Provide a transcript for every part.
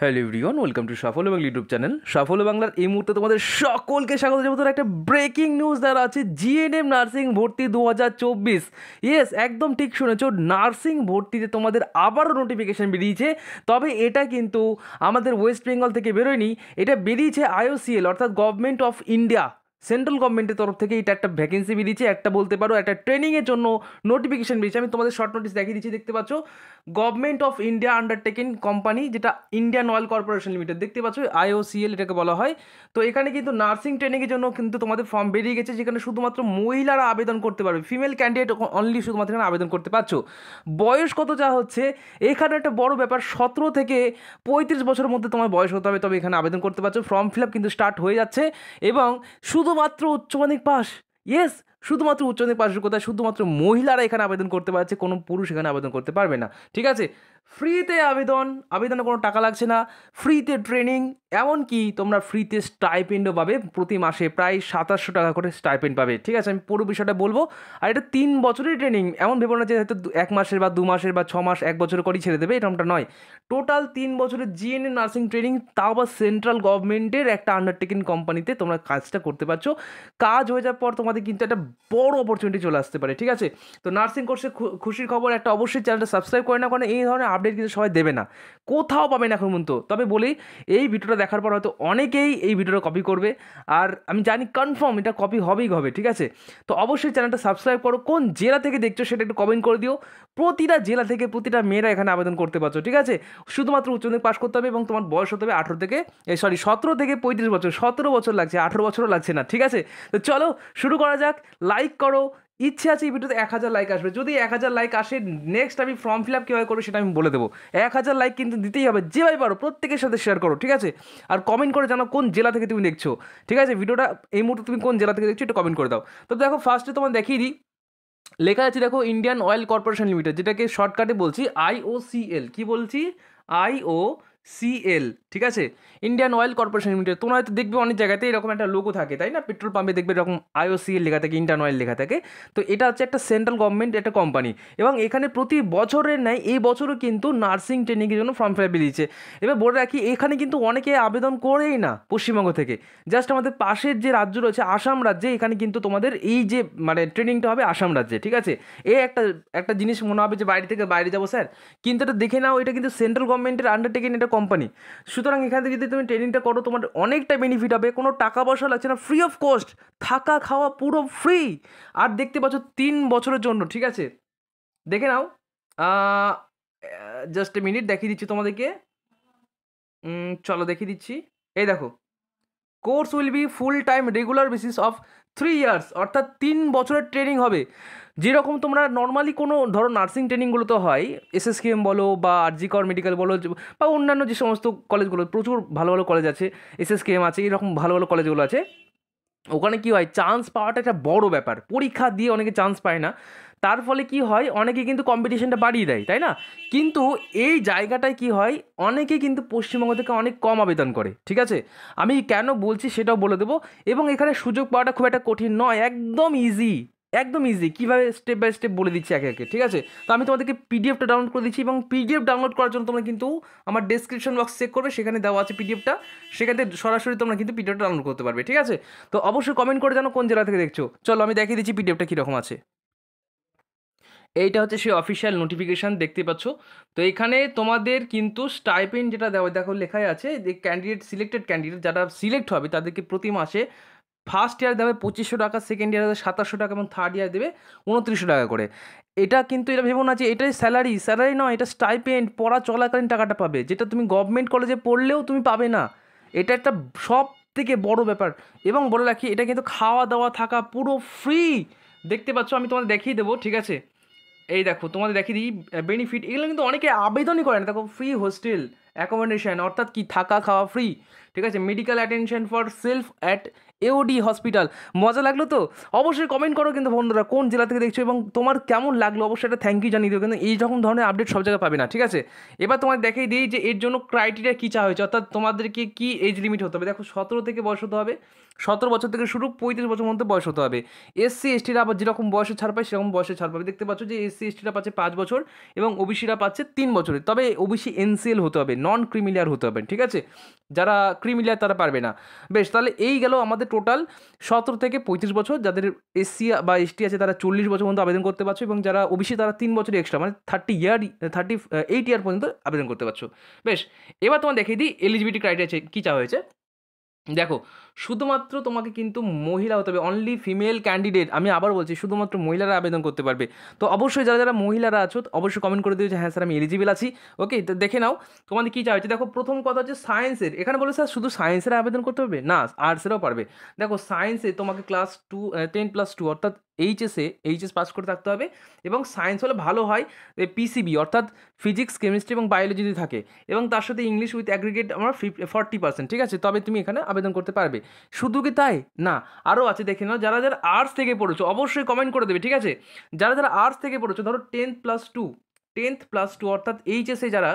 hello everyone welcome to সাফল্য Bangla YouTube channel সাফল্য বাংলার এই মুহূর্তে তোমাদের সকলকে স্বাগত জানাবো একটা ব্রেকিং নিউজ দ্বারা আছে জিএনএম নার্সিং ভর্তি দু হাজার চব্বিশ ইয়েস একদম ঠিক শুনেছ নার্সিং ভর্তিতে তোমাদের আবারও নোটিফিকেশান বেরিয়েছে তবে এটা কিন্তু আমাদের ওয়েস্ট বেঙ্গল থেকে বেরোয়নি এটা বেরিয়েছে আইওসিএল অর্থাৎ গভর্নমেন্ট অফ ইন্ডিয়া সেন্ট্রাল গভর্নমেন্টের তরফ থেকে এটা একটা ভ্যাকেন্সি বেরিয়েছে একটা বলতে পারো একটা ট্রেনিংয়ের জন্য নোটিফিকেশান বেরিয়েছে আমি তোমাদের শর্ট নোটিস দেখিয়ে দিচ্ছি দেখতে পাচ্ছ government of India undertaking company যেটা ইন্ডিয়ান অয়েল কর্পোরেশন লিমিটেড দেখতে পাচ্ছ আইওসিএল এটাকে বলা হয় তো এখানে কিন্তু নার্সিং ট্রেনিংয়ের জন্য কিন্তু তোমাদের ফর্ম বেরিয়ে গেছে যেখানে শুধুমাত্র মহিলারা আবেদন করতে পারবে ফিমেল ক্যান্ডিডেট অনলি শুধুমাত্র এখানে আবেদন করতে পারছো বয়স কত যা হচ্ছে এখানে একটা বড় ব্যাপার সতেরো থেকে পঁয়ত্রিশ বছরের মধ্যে তোমার বয়স হতে হবে তবে এখানে আবেদন করতে পারছো ফর্ম ফিল আপ কিন্তু স্টার্ট হয়ে যাচ্ছে এবং শুধু শুধুমাত্র উচ্চমাধ্যমিক পাশ ইয়েস শুধুমাত্র উচ্চ মাধ্যমিক পাশের কথা শুধুমাত্র মহিলারা এখানে আবেদন করতে পারছে কোনো পুরুষ এখানে আবেদন করতে পারবে না ঠিক আছে ফ্রিতে আবেদন আবেদনে কোনো টাকা লাগছে না ফ্রিতে ট্রেনিং এমনকি তোমরা ফ্রিতে স্টাইপেন্ডও পাবে প্রতি মাসে প্রায় সাতাশশো টাকা করে স্টাইপেন্ড পাবে ঠিক আছে আমি পুরো বিষয়টা বলবো আর এটা তিন বছরের ট্রেনিং এমন ভেবো না যে হয়তো এক মাসের বা দু মাসের বা ছ মাস এক বছর করেই ছেড়ে দেবে এরকমটা নয় টোটাল তিন বছরের জিএনএ নার্সিং ট্রেনিং তাও আবার সেন্ট্রাল গভর্নমেন্টের একটা আন্ডারটেকিং কোম্পানিতে তোমরা কাজটা করতে পারছো কাজ হয়ে যাওয়ার পর তোমাদের কিন্তু একটা বড় অপরচুনিটি চলে আসতে পারে ঠিক আছে তো নার্সিং কোর্সে খুশির খবর একটা অবশ্যই চ্যানেলটা সাবস্ক্রাইব করে না কারণ এই ধরনের আপডেট কিন্তু সবাই দেবে না কোথাও পাবেন এখন পর্যন্ত তবে বলি এই ভিডিওটা দেখার পর হয়তো অনেকেই এই ভিডিওটা কপি করবে আর আমি জানি কনফার্ম এটা কপি হবেই হবে ঠিক আছে তো অবশ্যই চ্যানেলটা সাবস্ক্রাইব করো কোন জেলা থেকে দেখছো সেটা একটু কমেন্ট করে দিও প্রতিটা জেলা থেকে প্রতিটা মেয়েরা এখানে আবেদন করতে পারছো ঠিক আছে শুধুমাত্র উচ্চমাধ্যমিক পাশ করতে হবে এবং তোমার বয়স হতে হবে আঠেরো থেকে সরি সতেরো থেকে পঁয়ত্রিশ বছর সতেরো বছর লাগছে আঠেরো বছরও লাগছে না ঠিক আছে তো চলো শুরু করা যাক লাইক করো ইচ্ছে আছে এই ভিডিওতে এক হাজার লাইক আসবে যদি এক হাজার লাইক আসে নেক্সট আমি ফর্ম ফিল আপ কীভাবে করবো সেটা আমি বলে দেবো এক হাজার লাইক কিন্তু দিতেই হবে যেভাবে পারো প্রত্যেকের সাথে শেয়ার করো ঠিক আছে আর কমেন্ট করে জানো কোন জেলা থেকে তুমি দেখছো ঠিক আছে ভিডিওটা এই মুহূর্তে তুমি কোন জেলা থেকে দেখছো এটা কমেন্ট করে দাও তো দেখো ফার্স্টে তোমার দেখিয়ে দিই লেখা আছে দেখো ইন্ডিয়ান অয়েল কর্পোরেশন লিমিটেড যেটাকে শর্টকাটে বলছি আইওসিএল কি বলছি আইও সিএল ঠিক আছে ইন্ডিয়ান অয়েল কর্পোরেশন লিমিটেড তোমরা হয়তো দেখবে অনেক জায়গাতে এরকম একটা লোগো থাকে তাই না পেট্রোল পাম্পে দেখবে এরকম আইওসিএল লেখা থাকে ইন্ডিয়ান অয়েল লেখা থাকে তো এটা হচ্ছে একটা সেন্ট্রাল গভর্নমেন্ট একটা কোম্পানি এবং এখানে প্রতি বছরের ন্যায় এই বছরও কিন্তু নার্সিং ট্রেনিংয়ের জন্য ফর্ম ফিল বেরিয়েছে এবার বলে রাখি এখানে কিন্তু অনেকে আবেদন করেই না পশ্চিমবঙ্গ থেকে জাস্ট আমাদের পাশের যে রাজ্য রয়েছে আসাম রাজ্যে এখানে কিন্তু তোমাদের এই যে মানে ট্রেনিংটা হবে আসাম রাজ্যে ঠিক আছে এ একটা একটা জিনিস মনে হবে যে বাইরে থেকে বাইরে যাবো স্যার কিন্তু এটা দেখে নাও এটা কিন্তু সেন্ট্রাল গভর্নমেন্টের আন্ডারটেকিং এটা কোম্পানি সুতরাং এখান থেকে যদি তুমি ট্রেনিংটা করো তোমার অনেকটা বেনিফিট হবে কোনো টাকা পয়সা লাগছে না ফ্রি অফ কস্ট থাকা খাওয়া পুরো ফ্রি আর দেখতে পাচ্ছ তিন বছরের জন্য ঠিক আছে দেখে নাও জাস্ট এ মিনিট দেখিয়ে দিচ্ছি তোমাদেরকে চলো দেখিয়ে দিচ্ছি এই দেখো course will be full time regular basis of three years অর্থাৎ তিন বছরের ট্রেনিং হবে যেরকম তোমরা নর্মালি কোনো ধরো নার্সিং ট্রেনিংগুলোতে হয় এসএসকেএম বলো বা কর মেডিকেল বলো বা অন্যান্য যে সমস্ত কলেজগুলো প্রচুর ভালো ভালো কলেজ আছে এসএসকেএম আছে এরকম ভালো ভালো কলেজগুলো আছে ওখানে কী হয় চান্স পাওয়াটা একটা বড় ব্যাপার পরীক্ষা দিয়ে অনেকে চান্স পায় না তার ফলে কি হয় অনেকে কিন্তু কম্পিটিশনটা বাড়িয়ে দেয় তাই না কিন্তু এই জায়গাটায় কি হয় অনেকে কিন্তু পশ্চিমবঙ্গ থেকে অনেক কম আবেদন করে ঠিক আছে আমি কেন বলছি সেটাও বলে দেবো এবং এখানে সুযোগ পাওয়াটা খুব একটা কঠিন নয় একদম ইজি একদম ইজি কীভাবে স্টেপ বাই স্টেপ বলে দিচ্ছি একে একে ঠিক আছে তো আমি তোমাদেরকে পিডিএফটা ডাউনলোড করে দিচ্ছি এবং পিডিএফ ডাউনলোড করার জন্য তোমরা কিন্তু আমার ডিসক্রিপশন বক্স চেক করবে সেখানে দেওয়া আছে পিডিএফটা সেখান থেকে সরাসরি তোমরা কিন্তু পিডিএফটা ডাউনলোড করতে পারবে ঠিক আছে তো অবশ্যই কমেন্ট করে জানো কোন জেলা থেকে দেখছো চলো আমি দেখিয়ে দিচ্ছি পিডিএফটা কীরকম আছে এইটা হচ্ছে সেই অফিসিয়াল নোটিফিকেশান দেখতে পাচ্ছ তো এখানে তোমাদের কিন্তু স্টাইপেন্ড যেটা দেওয়া দেখো লেখাই আছে যে ক্যান্ডিডেট সিলেক্টেড ক্যান্ডিডেট যারা সিলেক্ট হবে তাদেরকে প্রতি মাসে ফার্স্ট ইয়ার দেবে পঁচিশশো টাকা সেকেন্ড ইয়ার দেবে সাতাশশো টাকা এবং থার্ড ইয়ার দেবে উনত্রিশশো টাকা করে এটা কিন্তু এটা ভেবো না যে এটাই স্যালারি স্যালারি নয় এটা স্টাইপেন্ড পড়া চলাকালীন টাকাটা পাবে যেটা তুমি গভর্নমেন্ট কলেজে পড়লেও তুমি পাবে না এটা একটা সব থেকে বড় ব্যাপার এবং বলে রাখি এটা কিন্তু খাওয়া দাওয়া থাকা পুরো ফ্রি দেখতে পাচ্ছ আমি তোমাদের দেখিয়ে দেবো ঠিক আছে এই দেখো তোমাদের দেখিয়ে দিই বেনিফিট এগুলো কিন্তু অনেকে আবেদনই করে না দেখো ফ্রি হোস্টেল অ্যাকোমোডেশন অর্থাৎ কি থাকা খাওয়া ফ্রি ঠিক আছে medical attention for self at AOD hospital মজা লাগলো তো অবশ্যই কমেন্ট করো কিন্তু বন্ধুরা কোন জেলা থেকে দেখছো এবং তোমার কেমন লাগলো অবশ্যই একটা থ্যাংক ইউ জানিয়ে দিও কিন্তু এই রকম ধরনের আপডেট সব জায়গায় পাবে না ঠিক আছে এবার তোমার দেখেই দিই যে এর জন্য ক্রাইটেরিয়া কী চা হয়েছে অর্থাৎ তোমাদেরকে কী এজ লিমিট হতে হবে দেখো সতেরো থেকে বয়স হতে হবে সতেরো বছর থেকে শুরু পঁয়ত্রিশ বছর মধ্যে বয়স হতে হবে এসসি এসটিরা আবার যেরকম বয়সে ছাড় পায় সেরকম বয়সে ছাড় পাবে দেখতে পাচ্ছ যে এসসি এসটিরা পাচ্ছে পাঁচ বছর এবং ওবিসিরা পাচ্ছে তিন বছরের তবে ওবিসি এনসিএল হতে হবে নন ক্রিমিলিয়ার হতে হবে ঠিক আছে যারা ক্রিমিলিয়ার তারা পারবে না বেশ তাহলে এই গেল আমাদের টোটাল সতেরো থেকে পঁয়ত্রিশ বছর যাদের এসসি বা এসটি আছে তারা চল্লিশ বছর পর্যন্ত আবেদন করতে পারছো এবং যারা ওবিসি তারা তিন বছর এক্সট্রা মানে thirty year thirty eight year পর্যন্ত আবেদন করতে পারছো বেশ এবার তোমার দেখিয়ে দিই এলিজিবিলিটি ক্রাইটেরিয়া কী চা হয়েছে দেখো শুধুমাত্র তোমাকে কিন্তু মহিলা হতে হবে অনলি ফিমেল ক্যান্ডিডেট আমি আবার বলছি শুধুমাত্র মহিলারা আবেদন করতে পারবে তো অবশ্যই যারা যারা মহিলারা আছো অবশ্যই কমেন্ট করে দিও যে হ্যাঁ স্যার আমি এলিজিবল আছি ওকে তো দেখে নাও তোমাদের কী চাইছে দেখো প্রথম কথা হচ্ছে সায়েন্সের এখানে বলে স্যার শুধু সায়েন্সের আবেদন করতে পারবে না আর্টসেরও পারবে দেখো সায়েন্সে তোমাকে class to ten plus two অর্থাৎ এইচএসে এইচএস পাস করে থাকতে হবে এবং সায়েন্স হলে ভালো হয় পিসিবি অর্থাৎ ফিজিক্স কেমিস্ট্রি এবং বায়োলজি যদি থাকে এবং তার সাথে ইংলিশ উইথ অ্যাগ্রিগেট আমার ফর্টি পার্সেন্ট ঠিক আছে তবে তুমি এখানে আবেদন করতে পারবে শুধু কি তাই না আরও আছে দেখে নাও যারা যারা আর্টস থেকে পড়েছো অবশ্যই কমেন্ট করে দেবে ঠিক আছে যারা যারা আর্টস থেকে পড়েছো ধরো tenth plus two tenth plus two অর্থাৎ এইচএসে যারা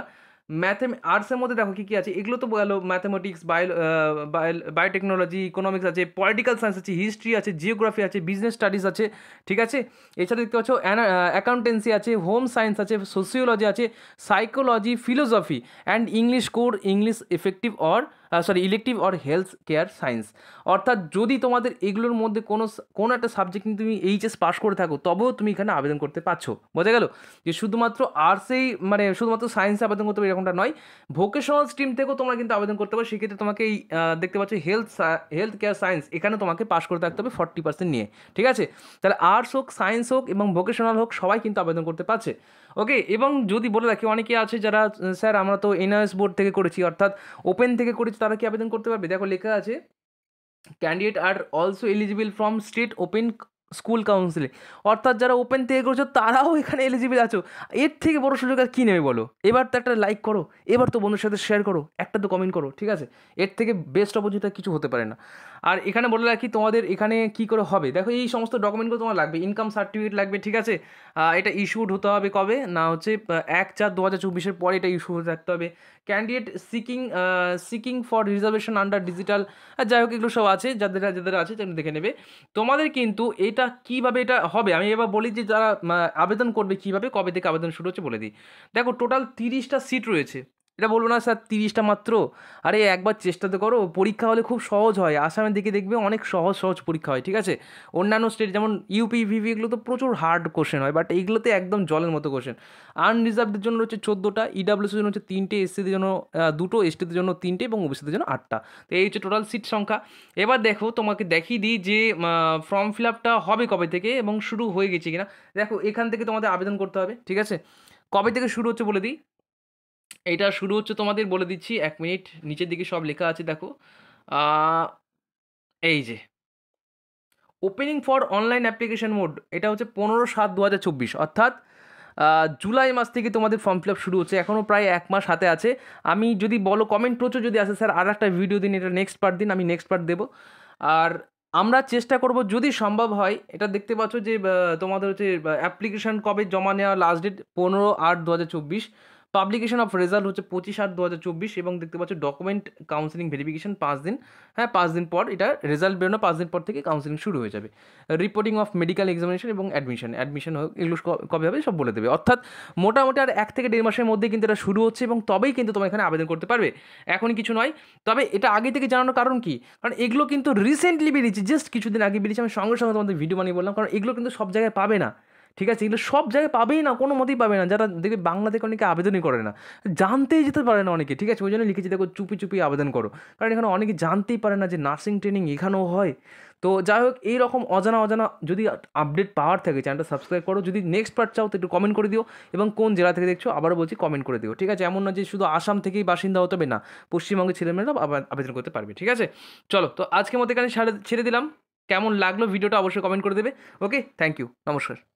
ম্যাথে আর্টসের মধ্যে দেখো কী কী আছে এগুলো তো গেলো ম্যাথামেটিক্স বায়ো বায়োটেকনোলজি ইকোনমিক্স আছে পলিটিক্যাল সায়েন্স আছে হিস্ট্রি আছে জিওগ্রাফি আছে বিজনেস স্টাডিজ আছে ঠিক আছে এছাড়া দেখতে পাচ্ছ অ্যাকাউন্টেন্সি আছে হোম সায়েন্স আছে সোসিওলজি আছে psychology philosophy and English code English effective or sorry elective or health care science অর্থাৎ যদি তোমাদের এগুলোর মধ্যে কোনো কোনো একটা সাবজেক্ট নিয়ে তুমি এইচএস পাস করে থাকো তবেও তুমি এখানে আবেদন করতে পারছো বোঝা গেল যে শুধুমাত্র আর্টসেই মানে শুধুমাত্র সায়েন্সে আবেদন করতে হবে এরকমটা নয় ভোকেশনাল স্ট্রিম থেকেও তোমরা কিন্তু আবেদন করতে পারো সেক্ষেত্রে তোমাকে এই দেখতে পাচ্ছ হেলথ হেলথ কেয়ার সায়েন্স এখানে তোমাকে পাস করে থাকতে হবে ফর্টি পার্সেন্ট নিয়ে ঠিক আছে তাহলে আর্টস হোক সায়েন্স হোক এবং ভোকেশনাল হোক সবাই কিন্তু আবেদন করতে পারছে ওকে এবং যদি বলে রাখি অনেকে আছে যারা স্যার আমরা তো এনআরএস বোর্ড থেকে করেছি অর্থাৎ ওপেন থেকে করেছি তারা কি আবেদন করতে পারবে দেখো লেখা আছে candidate are also eligible from state open school কাউন্সিলে অর্থাৎ যারা ওপেন থেকে করছো তারাও এখানে এলিজিবল আছো এর থেকে বড় সুযোগ আর কী নেবে বলো এবার তো একটা লাইক করো এবার তো বন্ধুর সাথে শেয়ার করো একটা তো কমেন্ট করো ঠিক আছে এর থেকে বেস্ট অপরচুনিটি কিছু হতে পারে না আর এখানে বলে রাখি তোমাদের এখানে কি করে হবে দেখো এই সমস্ত ডকুমেন্টগুলো তোমার লাগবে ইনকাম সার্টিফিকেট লাগবে ঠিক আছে এটা ইস্যুড হতে হবে কবে না হচ্ছে এক চার দু হাজার চব্বিশের পরে এটা ইস্যু হতে থাকতে হবে candidate seeking seeking for reservation under digital যাই হোক এগুলো সব আছে যাদের যাদের আছে তাদের দেখে নেবে তোমাদের কিন্তু এটা কিভাবে এটা হবে আমি এবার বলি যে যারা আবেদন করবে কিভাবে কবে থেকে আবেদন শুরু হচ্ছে বলে দিই দেখো টোটাল তিরিশটা সিট রয়েছে এটা বলবো না স্যার তিরিশটা মাত্র আরে একবার চেষ্টা তো করো পরীক্ষা হলে খুব সহজ হয় আসামের দিকে দেখবে অনেক সহজ সহজ পরীক্ষা হয় ঠিক আছে অন্যান্য স্টেট যেমন ইউপি ভিভি এগুলো তো প্রচুর হার্ড কোশ্চেন হয় বাট এইগুলোতে একদম জলের মতো কোশ্চেন আনরিজার্ভদের জন্য হচ্ছে চোদ্দোটা ইডাব্লিউসির জন্য হচ্ছে তিনটে এসসিদের জন্য দুটো এসটিদের জন্য তিনটে এবং ওবিসিদের জন্য আটটা তো এই হচ্ছে টোটাল সিট সংখ্যা এবার দেখো তোমাকে দেখিয়ে দিই যে ফর্ম ফিল আপটা হবে কবে থেকে এবং শুরু হয়ে গেছে কিনা দেখো এখান থেকে তোমাদের আবেদন করতে হবে ঠিক আছে কবে থেকে শুরু হচ্ছে বলে দিই এটা শুরু হচ্ছে তোমাদের বলে দিচ্ছি এক মিনিট নিচের দিকে সব লেখা আছে দেখো এই যে opening for online application mode এটা হচ্ছে পনেরো সাত দু হাজার চব্বিশ অর্থাৎ জুলাই মাস থেকে তোমাদের ফর্ম ফিল আপ শুরু হচ্ছে এখনও প্রায় এক মাস হাতে আছে আমি যদি বলো কমেন্ট প্রচুর যদি আসে স্যার আর একটা ভিডিও দিন এটা নেক্সট পার্ট দিন আমি নেক্সট পার্ট দেবো আর আমরা চেষ্টা করব যদি সম্ভব হয় এটা দেখতে পাচ্ছ যে তোমাদের হচ্ছে অ্যাপ্লিকেশান কবে জমা নেওয়া লাস্ট ডেট পনেরো আট দু হাজার চব্বিশ পাবলিকেশন অফ রেজাল্ট হচ্ছে পঁচিশ আট দু হাজার চব্বিশ এবং দেখতে পাচ্ছ ডকুমেন্ট কাউন্সিলিং ভেরিফিকেশন পাঁচ দিন হ্যাঁ পাঁচ দিন পর এটা রেজাল্ট বেরোনো পাঁচ দিন পর থেকে কাউন্সিলিং শুরু হয়ে যাবে রিপোর্টিং অফ মেডিকেল এক্সামিনেশন এবং অ্যাডমিশন অ্যাডমিশন এগুলো কবে হবে সব বলে দেবে অর্থাৎ মোটামুটি আর এক থেকে দেড় মাসের মধ্যে কিন্তু এটা শুরু হচ্ছে এবং তবেই কিন্তু তোমার এখানে আবেদন করতে পারবে এখন কিছু নয় তবে এটা আগে থেকে জানানোর কারণ কি কারণ এগুলো কিন্তু রিসেন্টলি বেরিয়েছে জাস্ট কিছুদিন আগে বেরিয়েছে আমি সঙ্গে সঙ্গে তোমাদের ভিডিও বানিয়ে বললাম কারণ এগুলো কিন্তু সব জায়গায় পাবে না ঠিক আছে এগুলো সব জায়গায় পাবেই না কোনো মতেই পাবে না যারা দেখবে বাংলা থেকে অনেকে আবেদনই করে না জানতেই যেতে পারে না অনেকে ঠিক আছে ওই জন্য লিখেছি দেখো চুপি চুপি আবেদন করো কারণ এখানে অনেকে জানতেই পারে না যে নার্সিং ট্রেনিং এখানেও হয় তো যাই হোক এইরকম অজানা অজানা যদি আপডেট পাওয়ার থাকে চ্যানেলটা সাবস্ক্রাইব করো যদি নেক্সট পার্ট চাও তো একটু কমেন্ট করে দিও এবং কোন জেলা থেকে দেখছো আবারও বলছি কমেন্ট করে দিও ঠিক আছে এমন না যে শুধু আসাম থেকেই বাসিন্দা হতে হবে না পশ্চিমবঙ্গের ছেলেমেয়েরা আবেদন করতে পারবে ঠিক আছে চলো তো আজকের মতো এখানে ছেড়ে দিলাম কেমন লাগলো ভিডিওটা অবশ্যই কমেন্ট করে দেবে ওকে থ্যাংক ইউ নমস্কার